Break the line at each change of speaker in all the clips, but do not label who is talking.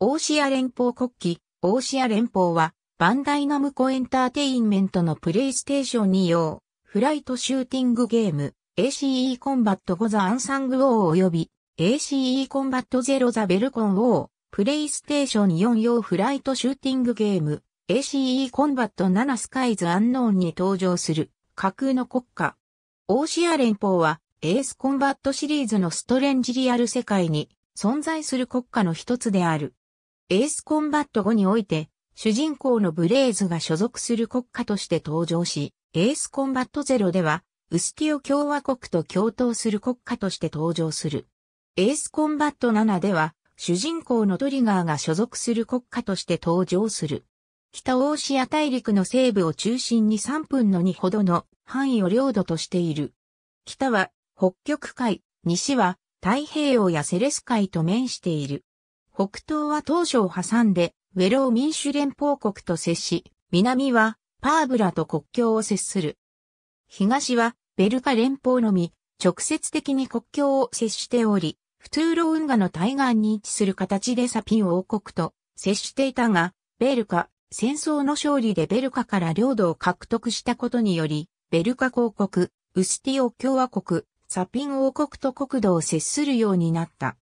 オーシア連邦国旗、オーシア連邦は、バンダイナムコエンターテインメントのプレイステーション2用、フライトシューティングゲーム、ACE コンバット5ザ・アンサング・王及び、ACE コンバット0ザ・ベルコン王、プレイステーション4用フライトシューティングゲーム、ACE コンバット7スカイズ・アンノーンに登場する、架空の国家。オーシア連邦は、エースコンバットシリーズのストレンジリアル世界に存在する国家の一つである。エースコンバット後において、主人公のブレイズが所属する国家として登場し、エースコンバットゼロでは、ウスティオ共和国と共闘する国家として登場する。エースコンバット7では、主人公のトリガーが所属する国家として登場する。北オーシア大陸の西部を中心に3分の2ほどの範囲を領土としている。北は北極海、西は太平洋やセレス海と面している。北東は当初を挟んで、ウェロー民主連邦国と接し、南はパーブラと国境を接する。東はベルカ連邦のみ、直接的に国境を接しており、フトゥーロ運河の対岸に位置する形でサピン王国と接していたが、ベルカ、戦争の勝利でベルカから領土を獲得したことにより、ベルカ公国、ウスティオ共和国、サピン王国と国土を接するようになった。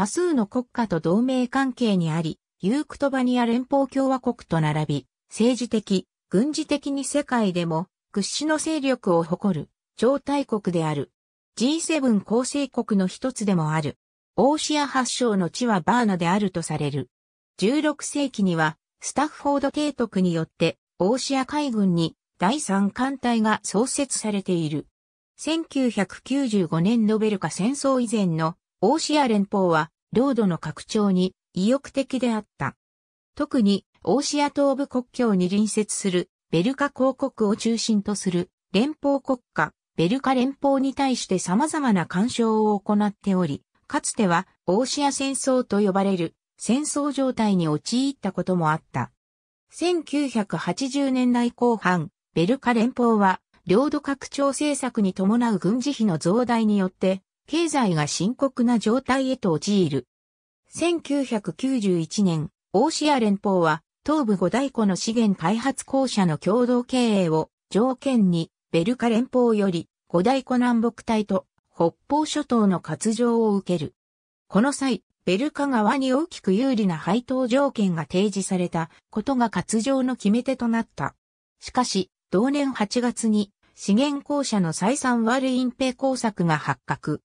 多数の国家と同盟関係にあり、ユークトバニア連邦共和国と並び、政治的、軍事的に世界でも屈指の勢力を誇る超大国である。G7 構成国の一つでもある。オーシア発祥の地はバーナであるとされる。16世紀には、スタッフォード提督によって、オーシア海軍に第三艦隊が創設されている。1995年ノベルカ戦争以前のオーシア連邦は、領土の拡張に意欲的であった。特に、オーシア東部国境に隣接するベルカ公国を中心とする連邦国家、ベルカ連邦に対して様々な干渉を行っており、かつてはオーシア戦争と呼ばれる戦争状態に陥ったこともあった。1980年代後半、ベルカ連邦は領土拡張政策に伴う軍事費の増大によって経済が深刻な状態へと陥る。1991年、大シア連邦は、東部五大湖の資源開発公社の共同経営を条件に、ベルカ連邦より五大湖南北帯と北方諸島の割譲を受ける。この際、ベルカ側に大きく有利な配当条件が提示されたことが割譲の決め手となった。しかし、同年8月に資源公社の再三悪隠蔽工作が発覚。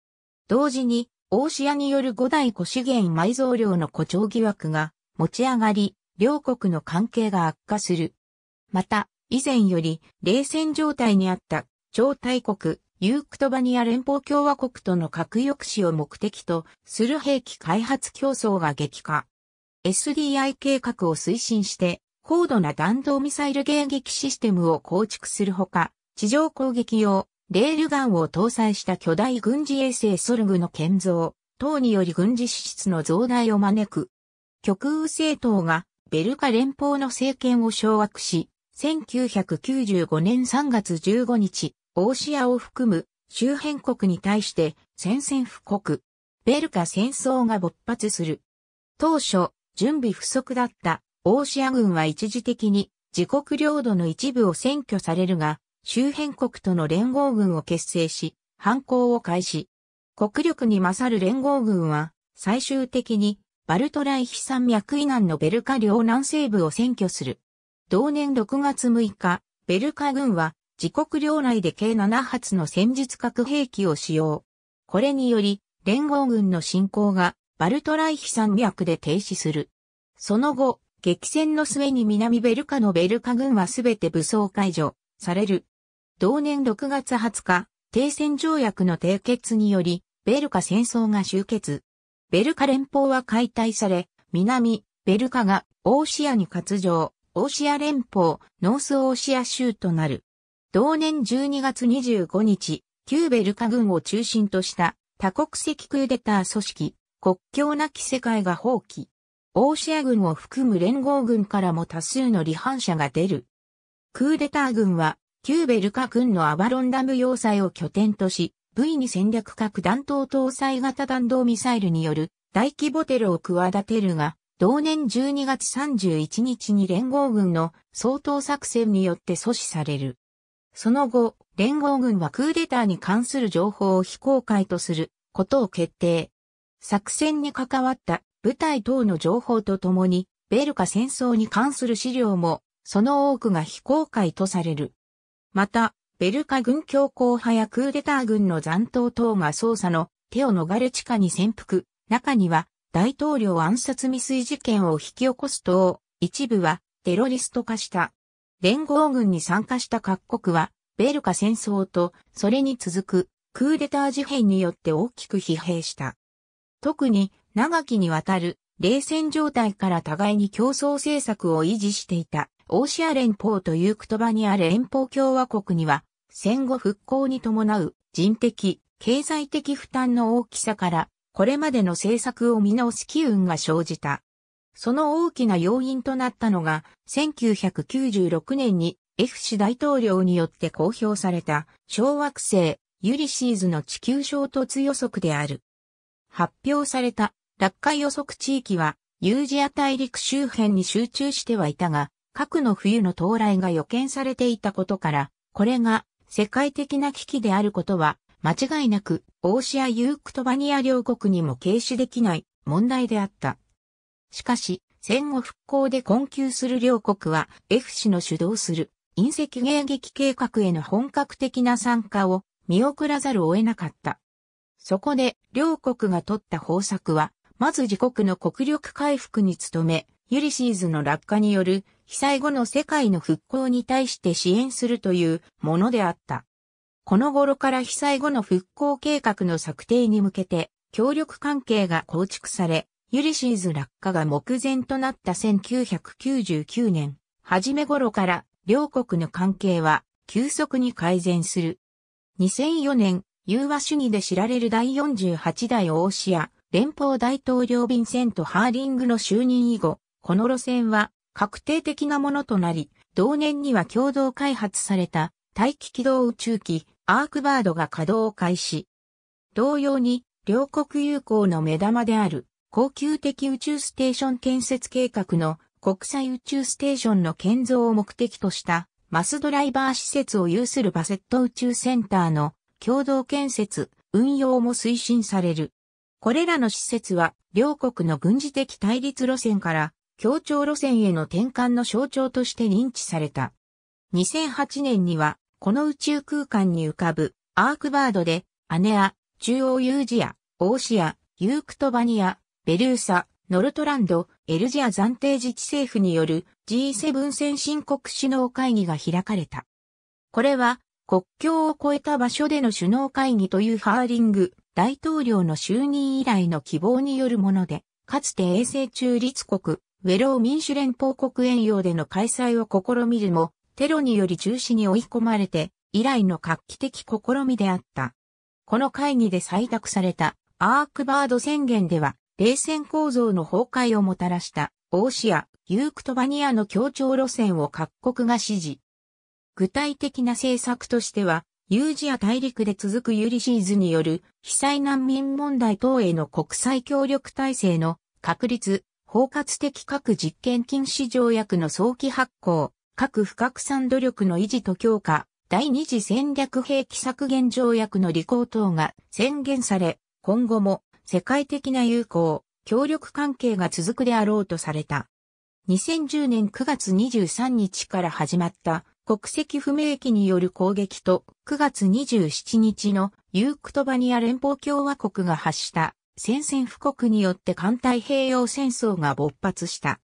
同時に、大屋による五代古資源埋蔵量の誇張疑惑が持ち上がり、両国の関係が悪化する。また、以前より冷戦状態にあった超大国、ユークトバニア連邦共和国との核抑止を目的とする兵器開発競争が激化。SDI 計画を推進して、高度な弾道ミサイル迎撃システムを構築するほか、地上攻撃用、レールガンを搭載した巨大軍事衛星ソルグの建造、等により軍事支出の増大を招く。極右政党がベルカ連邦の政権を掌握し、1995年3月15日、オーシアを含む周辺国に対して宣戦布告。ベルカ戦争が勃発する。当初、準備不足だったオーシア軍は一時的に自国領土の一部を占拠されるが、周辺国との連合軍を結成し、反抗を開始。国力に勝る連合軍は、最終的に、バルトライヒ山脈以南のベルカ領南西部を占拠する。同年6月6日、ベルカ軍は、自国領内で計7発の戦術核兵器を使用。これにより、連合軍の侵攻が、バルトライヒ山脈で停止する。その後、激戦の末に南ベルカのベルカ軍はすべて武装解除される。同年6月20日、停戦条約の締結により、ベルカ戦争が終結。ベルカ連邦は解体され、南、ベルカがオーシアに割譲、オーシア連邦、ノースオーシア州となる。同年12月25日、旧ベルカ軍を中心とした多国籍クーデター組織、国境なき世界が放棄。オーシア軍を含む連合軍からも多数の離反者が出る。クーデター軍は旧ベルカ軍のアバロンダム要塞を拠点とし、V2 戦略核弾頭搭載型弾道ミサイルによる大規模テロを企てるが、同年12月31日に連合軍の総統作戦によって阻止される。その後、連合軍はクーデターに関する情報を非公開とすることを決定。作戦に関わった部隊等の情報とともに、ベルカ戦争に関する資料も、その多くが非公開とされる。また、ベルカ軍強硬派やクーデター軍の残党等が捜査の手を逃れ地下に潜伏、中には大統領暗殺未遂事件を引き起こす等、一部はテロリスト化した。連合軍に参加した各国は、ベルカ戦争と、それに続く、クーデター事変によって大きく疲弊した。特に、長きにわたる、冷戦状態から互いに競争政策を維持していた。オーシア連邦という言葉にある連邦共和国には、戦後復興に伴う人的、経済的負担の大きさから、これまでの政策を見直す機運が生じた。その大きな要因となったのが、1996年に F 氏大統領によって公表された、小惑星ユリシーズの地球衝突予測である。発表された落下予測地域は、ユージア大陸周辺に集中してはいたが、核の冬の到来が予見されていたことから、これが世界的な危機であることは、間違いなく、オーシア・ユークトバニア両国にも軽視できない問題であった。しかし、戦後復興で困窮する両国は、F 氏の主導する隕石迎撃計画への本格的な参加を見送らざるを得なかった。そこで、両国が取った方策は、まず自国の国力回復に努め、ユリシーズの落下による被災後の世界の復興に対して支援するというものであった。この頃から被災後の復興計画の策定に向けて、協力関係が構築され、ユリシーズ落下が目前となった1999年、初め頃から両国の関係は急速に改善する。2004年、融和主義で知られる第48代オーシア連邦大統領ヴィンセント・ハーリングの就任以後、この路線は確定的なものとなり、同年には共同開発された大気軌道宇宙機アークバードが稼働を開始。同様に、両国友好の目玉である高級的宇宙ステーション建設計画の国際宇宙ステーションの建造を目的としたマスドライバー施設を有するバセット宇宙センターの共同建設、運用も推進される。これらの施設は両国の軍事的対立路線から協調路線への転換の象徴として認知された。2008年には、この宇宙空間に浮かぶアークバードで、アネア、中央ユージア、オーシア、ユークトバニア、ベルーサ、ノルトランド、エルジア暫定自治政府による G7 先進国首脳会議が開かれた。これは国境を越えた場所での首脳会議というハーリング大統領の就任以来の希望によるもので、かつて衛星中立国ウェロー民主連邦国営用での開催を試みるも、テロにより中止に追い込まれて、以来の画期的試みであった。この会議で採択されたアークバード宣言では、冷戦構造の崩壊をもたらしたオーシア、ユークトバニアの協調路線を各国が支持。具体的な政策としては、ユージア大陸で続くユリシーズによる被災難民問題等への国際協力体制の確立、包括的核実験禁止条約の早期発行、核不拡散努力の維持と強化、第二次戦略兵器削減条約の履行等が宣言され、今後も世界的な友好、協力関係が続くであろうとされた。2010年9月23日から始まった国籍不明機による攻撃と9月27日のユークトバニア連邦共和国が発した宣戦布告によって艦太平洋戦争が勃発した。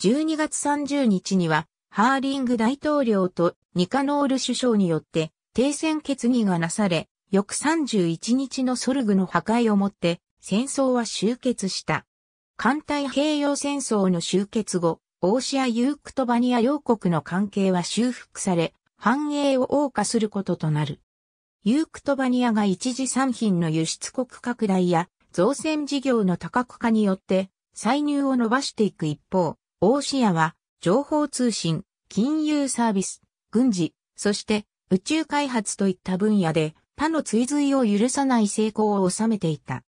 12月30日には、ハーリング大統領とニカノール首相によって停戦決議がなされ、翌31日のソルグの破壊をもって戦争は終結した。艦太平洋戦争の終結後、オーシア・ユークトバニア両国の関係は修復され、繁栄を謳歌することとなる。ユークトバニアが一時産品の輸出国拡大や造船事業の多角化によって歳入を伸ばしていく一方、大シアは情報通信、金融サービス、軍事、そして宇宙開発といった分野で他の追随を許さない成功を収めていた。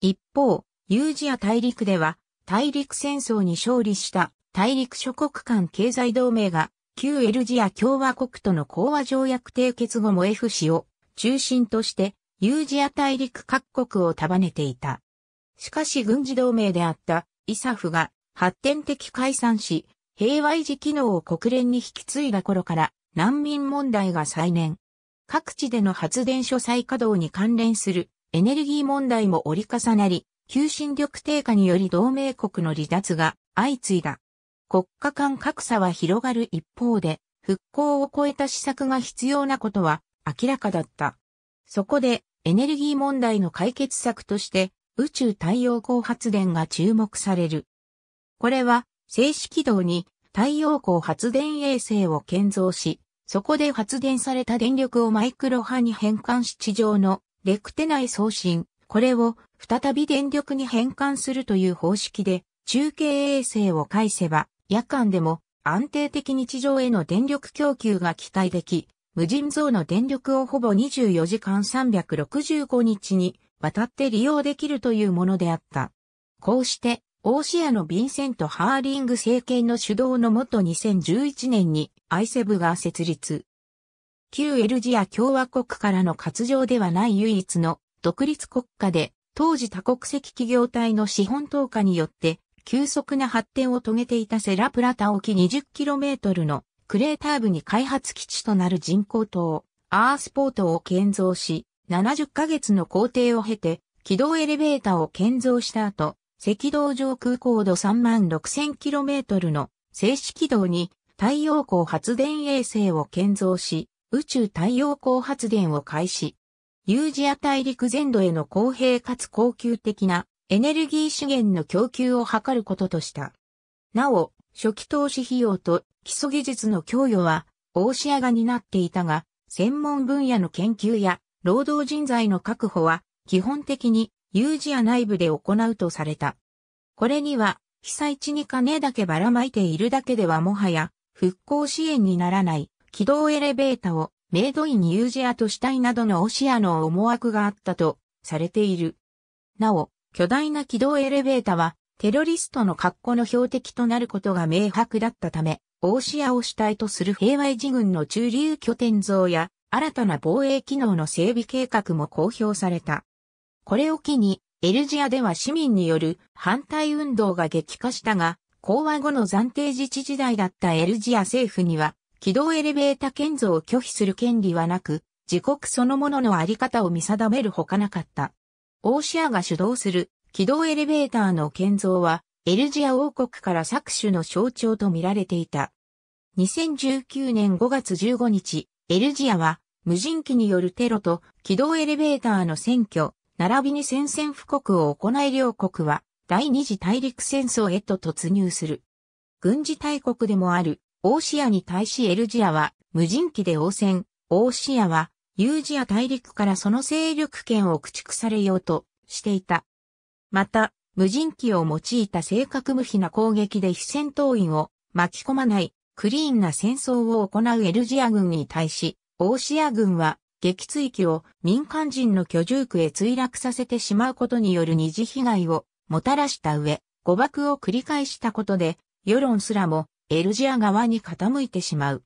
一方、ユージア大陸では大陸戦争に勝利した大陸諸国間経済同盟が旧エルジア共和国との講和条約締結後も F 氏を中心としてユージア大陸各国を束ねていた。しかし軍事同盟であったイサフが発展的解散し、平和維持機能を国連に引き継いだ頃から難民問題が再燃。各地での発電所再稼働に関連するエネルギー問題も折り重なり、求心力低下により同盟国の離脱が相次いだ。国家間格差は広がる一方で、復興を超えた施策が必要なことは明らかだった。そこでエネルギー問題の解決策として宇宙太陽光発電が注目される。これは静止軌道に太陽光発電衛星を建造し、そこで発電された電力をマイクロ波に変換し地上のレクテ内送信、これを再び電力に変換するという方式で中継衛星を返せば夜間でも安定的に地上への電力供給が期待でき、無尽蔵の電力をほぼ24時間365日にわたって利用できるというものであった。こうして、オーシアのヴィンセント・ハーリング政権の主導のもと2011年に i7 が設立。旧エルジア共和国からの割譲ではない唯一の独立国家で、当時多国籍企業体の資本投下によって急速な発展を遂げていたセラプラタ沖 20km のクレーター部に開発基地となる人工島、アースポートを建造し、70ヶ月の工程を経て、軌道エレベーターを建造した後、赤道上空高度 36,000km の静止軌道に太陽光発電衛星を建造し、宇宙太陽光発電を開始。ユージア大陸全土への公平かつ恒久的なエネルギー資源の供給を図ることとした。なお、初期投資費用と基礎技術の供与は、大シアが担っていたが、専門分野の研究や労働人材の確保は、基本的に有事や内部で行うとされた。これには、被災地に金だけばらまいているだけではもはや、復興支援にならない、軌道エレベータをメイドイン有事ジとしたいなどのオシアの思惑があったとされている。なお、巨大な軌道エレベータはテロリストの格好の標的となることが明白だったため、大シアを主体とする平和維持軍の駐留拠点像や、新たな防衛機能の整備計画も公表された。これを機に、エルジアでは市民による反対運動が激化したが、講和後の暫定自治時代だったエルジア政府には、軌道エレベータ建造を拒否する権利はなく、自国そのもののあり方を見定めるほかなかった。オーシアが主導する軌道エレベーターの建造は、エルジア王国から搾取の象徴と見られていた。2019年5月15日、エルジアは無人機によるテロと軌道エレベーターの占拠、並びに宣戦布告を行い両国は第二次大陸戦争へと突入する。軍事大国でもあるオーシアに対しエルジアは無人機で応戦、オーシアはユージア大陸からその勢力圏を駆逐されようとしていた。また、無人機を用いた正確無比な攻撃で非戦闘員を巻き込まないクリーンな戦争を行うエルジア軍に対し、オーシア軍は撃墜機を民間人の居住区へ墜落させてしまうことによる二次被害をもたらした上、誤爆を繰り返したことで、世論すらもエルジア側に傾いてしまう。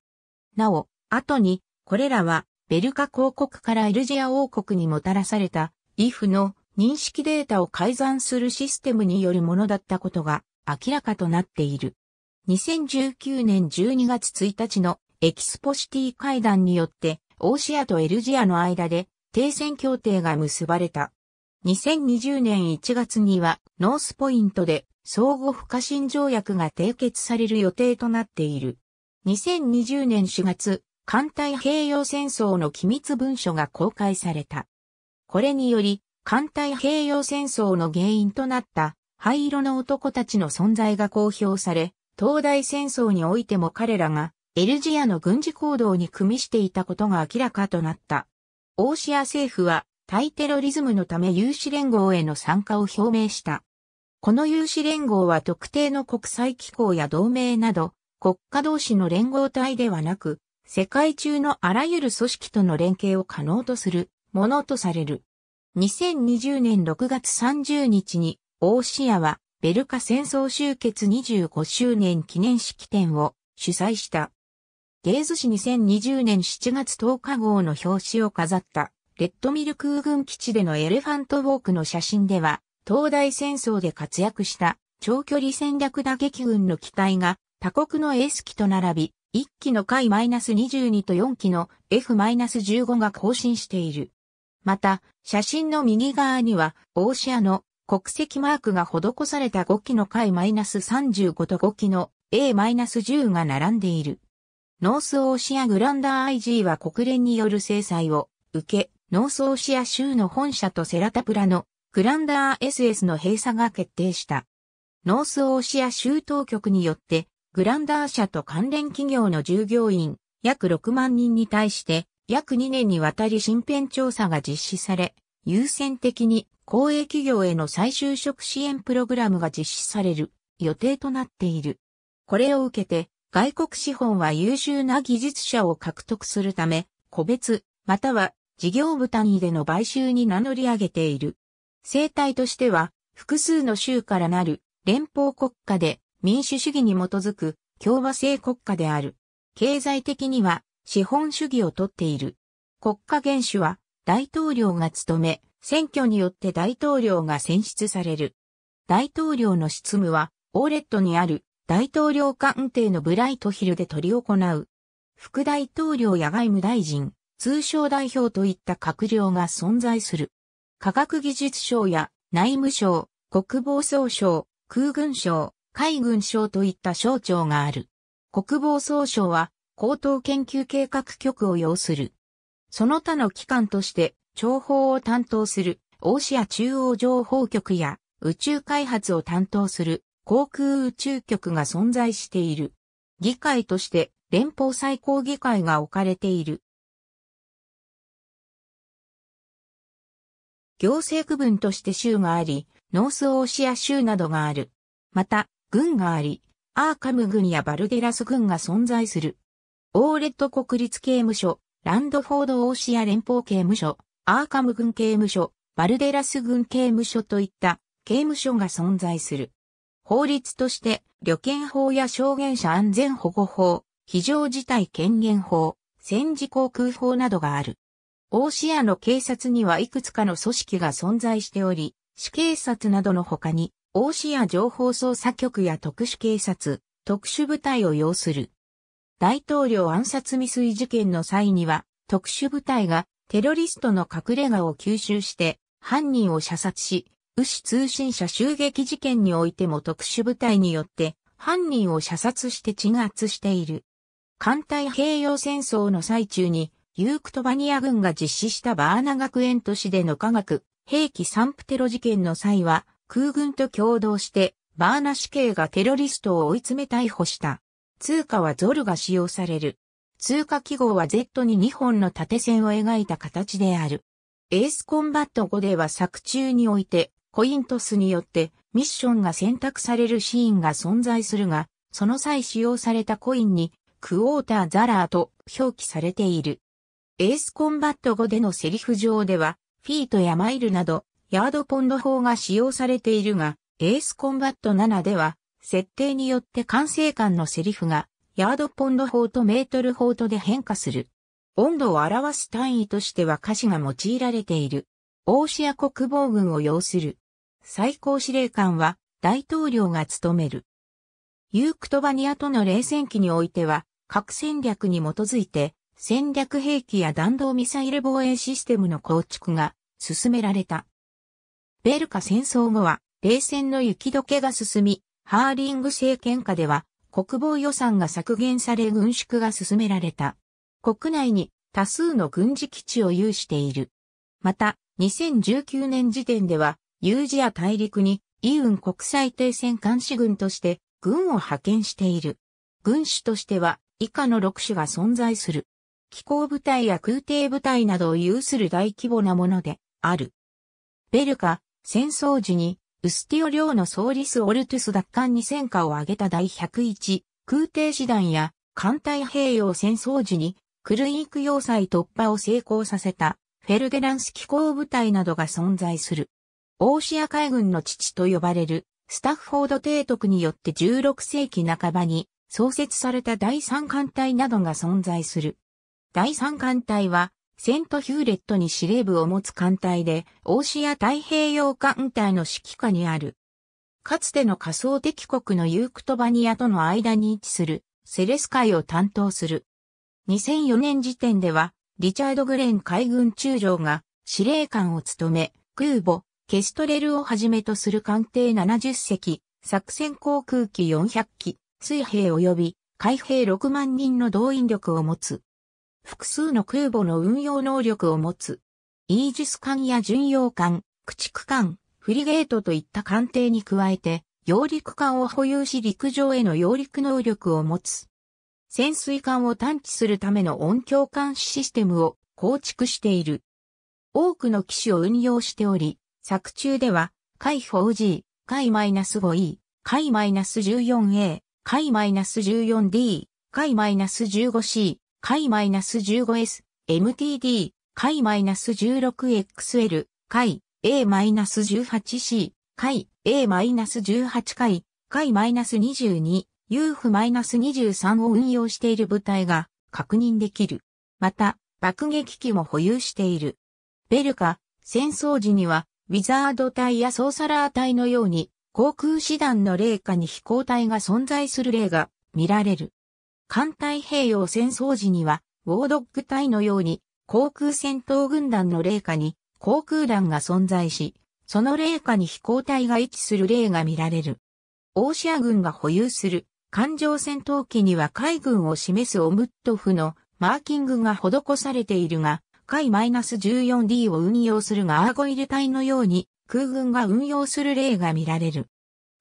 なお、後に、これらはベルカ公国からエルジア王国にもたらされた、イフの認識データを改ざんするシステムによるものだったことが明らかとなっている。2019年12月1日のエキスポシティ会談によって、オーシアとエルジアの間で停戦協定が結ばれた。2020年1月にはノースポイントで相互不可侵条約が締結される予定となっている。2020年4月、艦隊平洋戦争の機密文書が公開された。これにより、艦隊平洋戦争の原因となった灰色の男たちの存在が公表され、東大戦争においても彼らがエルジアの軍事行動に組みしていたことが明らかとなった。オーシア政府は対テロリズムのため有志連合への参加を表明した。この有志連合は特定の国際機構や同盟など、国家同士の連合体ではなく、世界中のあらゆる組織との連携を可能とするものとされる。2020年6月30日に、大シアは、ベルカ戦争終結25周年記念式典を主催した。ゲーズ市2020年7月10日号の表紙を飾った、レッドミル空軍基地でのエレファントウォークの写真では、東大戦争で活躍した長距離戦略打撃軍の機体が他国のエース機と並び、1機の回 -22 と4機の F-15 が更新している。また、写真の右側には、オーシアの国籍マークが施された5機の回 -35 と5機の A-10 が並んでいる。ノースオーシアグランダー IG は国連による制裁を受け、ノースオーシア州の本社とセラタプラのグランダー SS の閉鎖が決定した。ノースオーシア州当局によって、グランダー社と関連企業の従業員約6万人に対して約2年にわたり身辺調査が実施され、優先的に公営企業への再就職支援プログラムが実施される予定となっている。これを受けて、外国資本は優秀な技術者を獲得するため、個別、または事業部単位での買収に名乗り上げている。生態としては、複数の州からなる連邦国家で民主主義に基づく共和制国家である。経済的には資本主義をとっている。国家元首は大統領が務め、選挙によって大統領が選出される。大統領の執務は、オーレットにある大統領官邸のブライトヒルで取り行う。副大統領や外務大臣、通商代表といった閣僚が存在する。科学技術省や内務省、国防総省、空軍省、海軍省といった省庁がある。国防総省は高等研究計画局を要する。その他の機関として、情報を担当する、大シア中央情報局や、宇宙開発を担当する、航空宇宙局が存在している。議会として、連邦最高議会が置かれている。行政区分として州があり、ノースオーシア州などがある。また、軍があり、アーカム軍やバルデラス軍が存在する。オーレット国立刑務所、ランドフォード・オーシア連邦刑務所、アーカム軍刑務所、バルデラス軍刑務所といった刑務所が存在する。法律として、旅券法や証言者安全保護法、非常事態権限法、戦時航空法などがある。オーシアの警察にはいくつかの組織が存在しており、市警察などの他に、オーシア情報捜査局や特殊警察、特殊部隊を要する大統領暗殺未遂事件の際には、特殊部隊がテロリストの隠れ家を吸収して、犯人を射殺し、ウシ通信社襲撃事件においても特殊部隊によって犯人を射殺して鎮圧している。艦隊平洋戦争の最中に、ユークトバニア軍が実施したバーナ学園都市での科学、兵器散布テロ事件の際は、空軍と共同して、バーナ死刑がテロリストを追い詰め逮捕した。通貨はゾルが使用される。通貨記号は Z に2本の縦線を描いた形である。エースコンバット5では作中において、コイントスによってミッションが選択されるシーンが存在するが、その際使用されたコインに、クォーターザラーと表記されている。エースコンバット5でのセリフ上では、フィートやマイルなど、ヤードポンド法が使用されているが、エースコンバット7では、設定によって管制官のセリフが、ヤードポンド法とメートル法とで変化する。温度を表す単位としては歌詞が用いられている。オーシア国防軍を要する。最高司令官は大統領が務める。ユークトバニアとの冷戦期においては、核戦略に基づいて、戦略兵器や弾道ミサイル防衛システムの構築が進められた。ベルカ戦争後は、冷戦の雪解けが進み、ハーリング政権下では国防予算が削減され軍縮が進められた。国内に多数の軍事基地を有している。また、2019年時点では、ユージア大陸にイウン国際停戦監視軍として軍を派遣している。軍種としては以下の6種が存在する。機構部隊や空挺部隊などを有する大規模なものである。ベルカ、戦争時にウスティオ領のソーリス・オルトゥス奪還に戦果を挙げた第101、空挺師団や、艦隊併用戦争時に、クルイーク要塞突破を成功させた、フェルデランス機構部隊などが存在する。オーシア海軍の父と呼ばれる、スタッフォード提督によって16世紀半ばに創設された第三艦隊などが存在する。第三艦隊はセントヒューレットに司令部を持つ艦隊で、欧シや太平洋艦隊の指揮下にある。かつての仮想敵国のユークトバニアとの間に位置する、セレス海を担当する。2004年時点では、リチャード・グレン海軍中将が司令官を務め、空母、ケストレルをはじめとする艦艇70隻、作戦航空機400機、水兵及び海兵6万人の動員力を持つ。複数の空母の運用能力を持つ。イージス艦や巡洋艦、駆逐艦、フリゲートといった艦艇に加えて、揚陸艦を保有し陸上への揚陸能力を持つ。潜水艦を探知するための音響監視システムを構築している。多くの機種を運用しており、作中では、海 4G、海 -5E、海 -14A、海 -14D、海 -15C、解 -15S、MTD、解 -16XL、解 A-18C、解 A-18 解、解 -22、UF-23 を運用している部隊が確認できる。また、爆撃機も保有している。ベルカ、戦争時には、ウィザード隊やソーサラー隊のように、航空師団の霊下に飛行隊が存在する例が見られる。環太平洋戦争時には、ウォードッグ隊のように、航空戦闘軍団の霊下に、航空団が存在し、その霊下に飛行隊が位置する例が見られる。オーシア軍が保有する艦上戦闘機には海軍を示すオムットフのマーキングが施されているが、海 -14D を運用するがアーゴイル隊のように空軍が運用する例が見られる。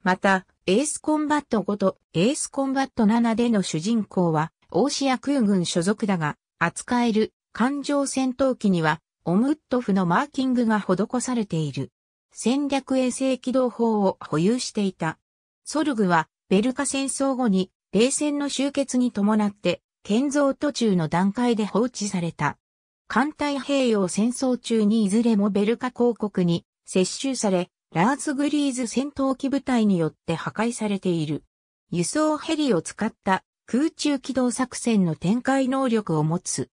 また、エースコンバット5とエースコンバット7での主人公は、オーシア空軍所属だが、扱える艦上戦闘機には、オムットフのマーキングが施されている。戦略衛星機動砲を保有していた。ソルグは、ベルカ戦争後に、冷戦の終結に伴って、建造途中の段階で放置された。艦隊平洋戦争中にいずれもベルカ公国に接収され、ラーズグリーズ戦闘機部隊によって破壊されている。輸送ヘリを使った空中機動作戦の展開能力を持つ。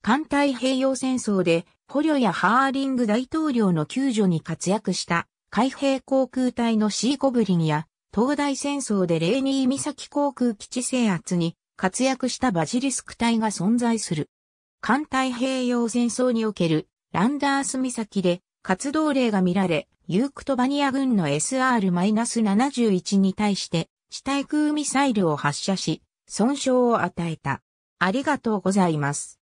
艦隊平洋戦争で捕虜やハーリング大統領の救助に活躍した海兵航空隊のシーコブリンや東大戦争でレーニー岬航空基地制圧に活躍したバジリスク隊が存在する。艦隊平洋戦争におけるランダース岬で活動例が見られ、ユークトバニア軍の SR-71 に対して地対空ミサイルを発射し、損傷を与えた。ありがとうございます。